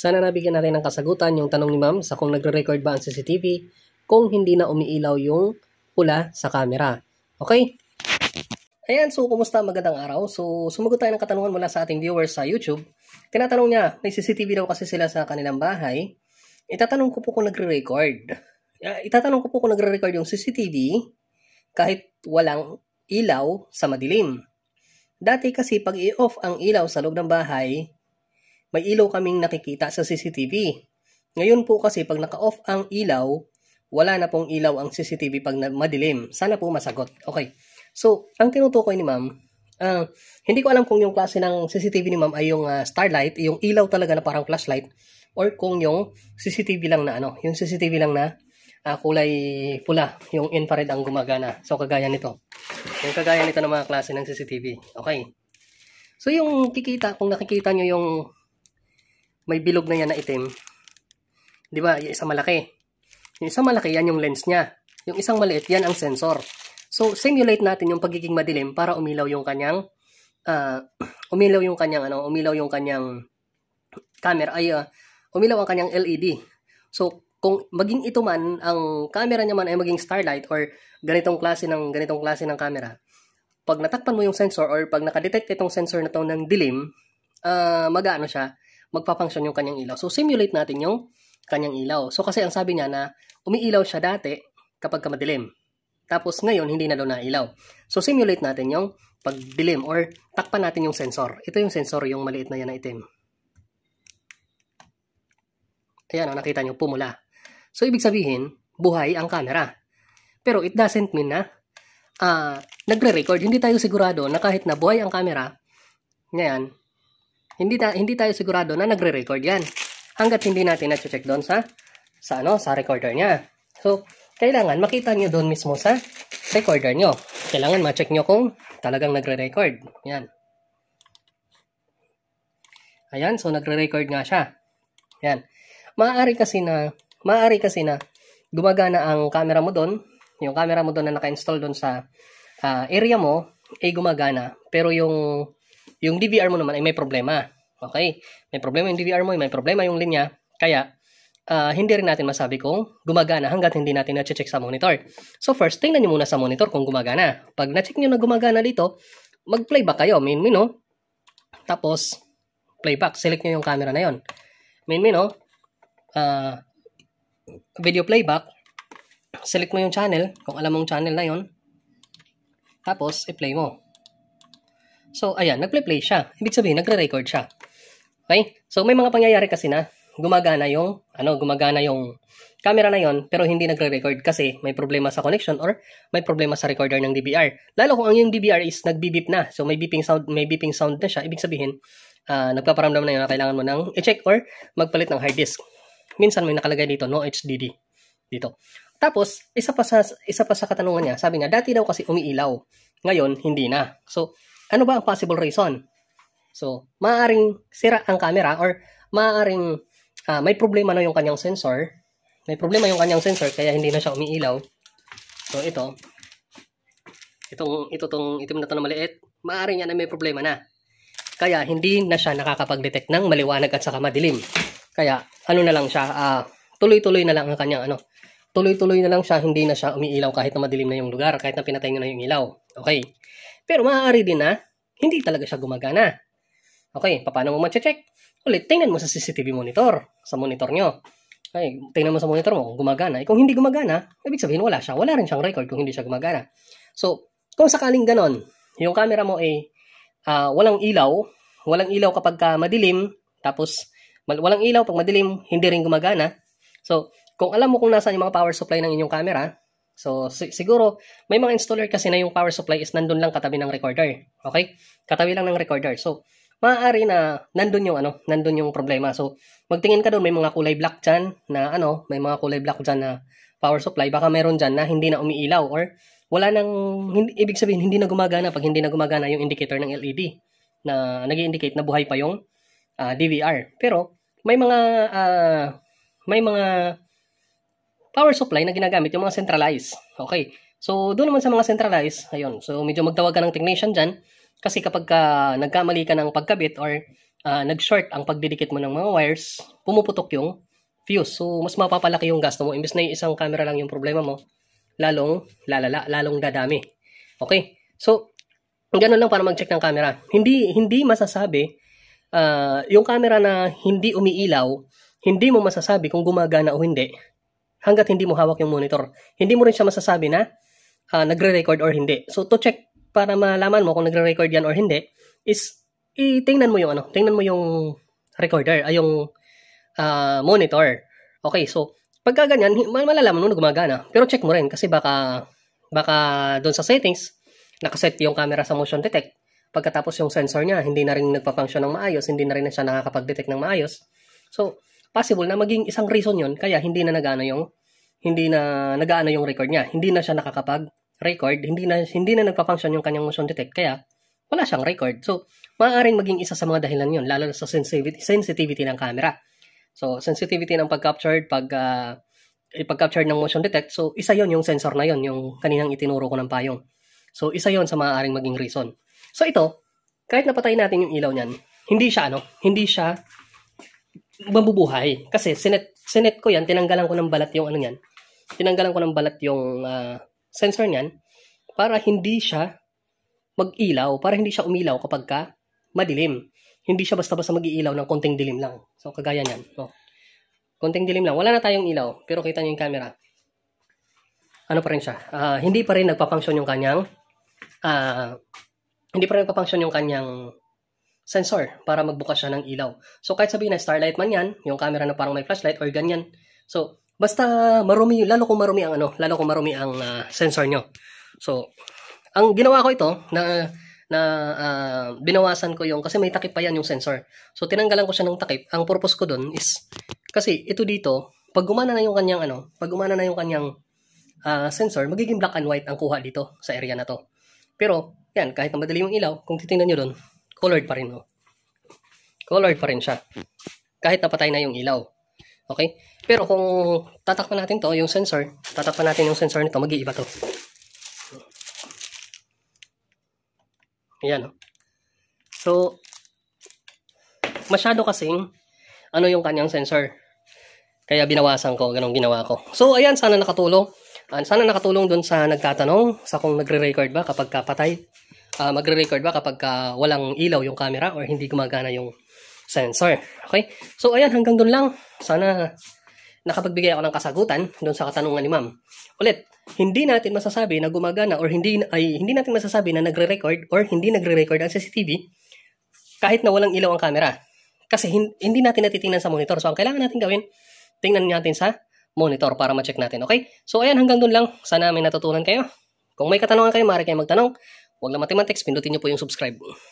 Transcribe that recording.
Sana nabigyan natin ng kasagutan yung tanong ni ma'am sa kung nagre-record ba ang CCTV kung hindi na umiilaw yung pula sa camera. Okay? Ayan, so kumusta? Magandang araw. So, sumagot tayo ng katanungan mula sa ating viewers sa YouTube. Tinatanong niya, may CCTV daw kasi sila sa kanilang bahay. Itatanong ko po kung nagre-record. Ah, itatanong ko po kung nagre-record yung CCTV kahit walang ilaw sa madilim. Dati kasi pag i-off ang ilaw sa loob ng bahay, may ilaw kaming nakikita sa CCTV. Ngayon po kasi pag naka-off ang ilaw, wala na pong ilaw ang CCTV pag madilim. Sana po masagot. Okay. So, ang tinutukoy ni ma'am, uh, hindi ko alam kung yung klase ng CCTV ni ma'am ay yung uh, starlight, yung ilaw talaga na parang flashlight, or kung yung CCTV lang na ano, yung CCTV lang na uh, kulay pula, yung infrared ang gumagana. So, kagaya nito. Yung kagaya nito ng mga klase ng CCTV. Okay. So, yung kikita, kung nakikita nyo yung may bilog na yan na itim. Di ba? Yung isa malaki. Yung isang malaki, yan yung lens niya. Yung isang maliit, yan ang sensor. So, simulate natin yung pagiging madilim para umilaw yung kanyang uh, umilaw yung kanyang ano, umilaw yung kanyang camera ay uh, umilaw ang kanyang LED. So, kung maging ito man, ang camera niya man ay maging starlight or ganitong klase ng ganitong klase ng camera, pag natakpan mo yung sensor or pag nakadetect itong sensor na to ng dilim, uh, ah, mag-ano siya, magpapangsyon yung kanyang ilaw. So, simulate natin yung kanyang ilaw. So, kasi ang sabi niya na umiilaw siya dati kapag madilim. Tapos ngayon, hindi na daw nailaw. So, simulate natin yung pagdilim or takpan natin yung sensor. Ito yung sensor, yung maliit na yan na itim. Ayan, oh, nakita nyo, pumula. So, ibig sabihin, buhay ang camera. Pero it doesn't mean na uh, nagre-record. Hindi tayo sigurado na kahit na buhay ang camera, ngayon, hindi, ta hindi tayo sigurado na nagre-record yan. Hanggat hindi natin na-check doon sa, sa, ano, sa recorder niya. So, kailangan makita niyo doon mismo sa recorder niyo. Kailangan ma-check niyo kung talagang nagre-record. Yan. Ayan, so nagre-record nga siya. Yan. Maaari kasi na, maaari kasi na gumagana ang camera mo doon, yung camera mo doon na naka-install doon sa uh, area mo, ay gumagana. Pero yung, yung DVR mo naman ay may problema. Okay? May problema yung DVR mo, eh, may problema yung linya. Kaya, uh, hindi rin natin masabi kung gumagana hanggat hindi natin na-check sa monitor. So first, tingnan nyo muna sa monitor kung gumagana. Pag na-check nyo na gumagana dito, mag-play back kayo, main menu. Tapos, play back. Select nyo yung camera na yon. Main menu, uh, video playback. Select mo yung channel, kung alam mong channel na yon. Tapos, i-play mo. So, ayan, nag play play siya. Ibig sabihin, nagre-record siya. Okay? So may mga pangyayari kasi na gumagana yung ano, gumagana yung camera na yon pero hindi nagre-record kasi may problema sa connection or may problema sa recorder ng DVR. Lalo kung ang yung DVR is nagbibip na. So may beeping sound, may beeping sound na siya. Ibig sabihin, uh, nagpaparamdam na yun na kailangan mo ng i-check or magpalit ng hard disk. Minsan may nakalagay dito no HDD dito. Tapos, isa pa sa isa pa sa katanungan niya, sabi niya, dati daw kasi umiilaw. Ngayon, hindi na. So, ano ba ang possible reason? So, maaring sira ang camera or maaring uh, may problema na yung kanyang sensor. May problema yung kanyang sensor kaya hindi na siya umiilaw. So, ito. Itong, ito tong itim na to na maliit. Maaring yan ay may problema na. Kaya, hindi na siya nakakapag-detect ng maliwanag at saka madilim. Kaya, ano na lang siya, uh, tuloy-tuloy na lang ang kanyang ano, tuloy-tuloy na lang siya, hindi na siya umiilaw kahit na madilim na yung lugar, kahit na pinatay nyo na yung ilaw. Okay. Pero maaari din na, hindi talaga siya gumagana. Okay, paano mo ma-check? Ulit, tingnan mo sa CCTV monitor, sa monitor nyo. Okay, tingnan mo sa monitor mo kung gumagana. Eh, kung hindi gumagana, ibig sabihin wala siya. Wala rin siyang record kung hindi siya gumagana. So, kung sakaling ganon, yung camera mo ay uh, walang ilaw, walang ilaw kapag ka madilim, tapos walang ilaw pag madilim, hindi rin gumagana. So, kung alam mo kung nasaan yung mga power supply ng inyong camera, So, si- siguro, may mga installer kasi na yung power supply is nandun lang katabi ng recorder. Okay? Katabi lang ng recorder. So, maaari na nandun yung ano, nandun yung problema. So, magtingin ka doon, may mga kulay black dyan na ano, may mga kulay black dyan na power supply. Baka meron dyan na hindi na umiilaw or wala nang, hindi, ibig sabihin, hindi na gumagana pag hindi na gumagana yung indicator ng LED na nag indicate na buhay pa yung uh, ah, DVR. Pero, may mga, uh, may mga power supply na ginagamit yung mga centralized. Okay. So, doon naman sa mga centralized, ayun. So, medyo magtawag ka ng technician dyan kasi kapag ka nagkamali ka ng pagkabit or uh, nag-short ang pagdidikit mo ng mga wires, pumuputok yung fuse. So, mas mapapalaki yung gasto mo. Imbes na yung isang camera lang yung problema mo, lalong lalala, lalong dadami. Okay? So, ganun lang para mag-check ng camera. Hindi, hindi masasabi, uh, yung camera na hindi umiilaw, hindi mo masasabi kung gumagana o hindi hanggat hindi mo hawak yung monitor. Hindi mo rin siya masasabi na uh, nagre-record or hindi. So, to check para malaman mo kung nagre-record yan or hindi, is itingnan mo yung ano, tingnan mo yung recorder, ay yung uh, monitor. Okay, so pagka ganyan, malalaman mo na gumagana. Pero check mo rin kasi baka baka doon sa settings nakaset yung camera sa motion detect. Pagkatapos yung sensor niya hindi na rin nagpa-function ng maayos, hindi na rin na siya nakakapag-detect ng maayos. So, possible na maging isang reason 'yon kaya hindi na nagana yung hindi na nagaano yung record niya. Hindi na siya nakakapag record, hindi na, hindi na nagpa-function yung kanyang motion detect. Kaya, wala siyang record. So, maaaring maging isa sa mga dahilan yun, lalo na sa sensitivity sensitivity ng camera. So, sensitivity ng pag-captured, pag, uh, ah, eh, pag-capture ng motion detect, so isa yon yung sensor na yon yung kaninang itinuro ko ng payong. So, isa yon sa maaaring maging reason. So, ito, kahit napatay natin yung ilaw niyan, hindi siya, ano, hindi siya mabubuhay. Kasi, sinet, sinet ko yan, tinanggalan ko ng balat yung ano niyan. Tinanggalan ko ng balat yung uh, sensor niyan para hindi siya mag-ilaw, para hindi siya umilaw kapag ka madilim. Hindi siya basta-basta mag-iilaw ng konting dilim lang. So, kagaya niyan. So, Konting dilim lang. Wala na tayong ilaw, pero kita niyo yung camera. Ano pa rin siya? Uh, hindi pa rin nagpapunction yung kanyang uh, hindi pa rin nagpapunction yung kanyang sensor para magbukas siya ng ilaw. So, kahit sabihin na starlight man yan, yung camera na parang may flashlight or ganyan. So, Basta marumi, lalo kung marumi ang ano, lalo kung marumi ang uh, sensor nyo. So, ang ginawa ko ito, na, na uh, binawasan ko yung, kasi may takip pa yan yung sensor. So, tinanggalan ko siya ng takip. Ang purpose ko dun is, kasi ito dito, pag gumana na yung kanyang ano, pag gumana na yung kanyang uh, sensor, magiging black and white ang kuha dito sa area na to. Pero, yan, kahit na madali yung ilaw, kung titingnan nyo dun, colored pa rin. Oh. Colored pa rin siya. Kahit napatay na yung ilaw. Okay? Pero kung tatakpan natin to, yung sensor, tatakpan natin yung sensor nito, mag-iiba to. Ayan, oh. So, masyado kasing ano yung kanyang sensor. Kaya binawasan ko, ganong ginawa ko. So, ayan, sana nakatulong. Uh, sana nakatulong dun sa nagtatanong sa kung nagre-record ba kapag kapatay. Uh, ah, magre-record ba kapag uh, walang ilaw yung camera or hindi gumagana yung sensor. Okay? So, ayan, hanggang doon lang. Sana nakapagbigay ako ng kasagutan doon sa katanungan ni ma'am. Ulit, hindi natin masasabi na gumagana or hindi, ay, hindi natin masasabi na nagre-record or hindi nagre-record ang CCTV kahit na walang ilaw ang camera. Kasi hindi natin natitingnan sa monitor. So, ang kailangan natin gawin, tingnan natin sa monitor para ma-check natin. Okay? So, ayan, hanggang doon lang. Sana may natutunan kayo. Kung may katanungan kayo, maaari kayo magtanong. Huwag lang matematics, pindutin niyo po yung subscribe.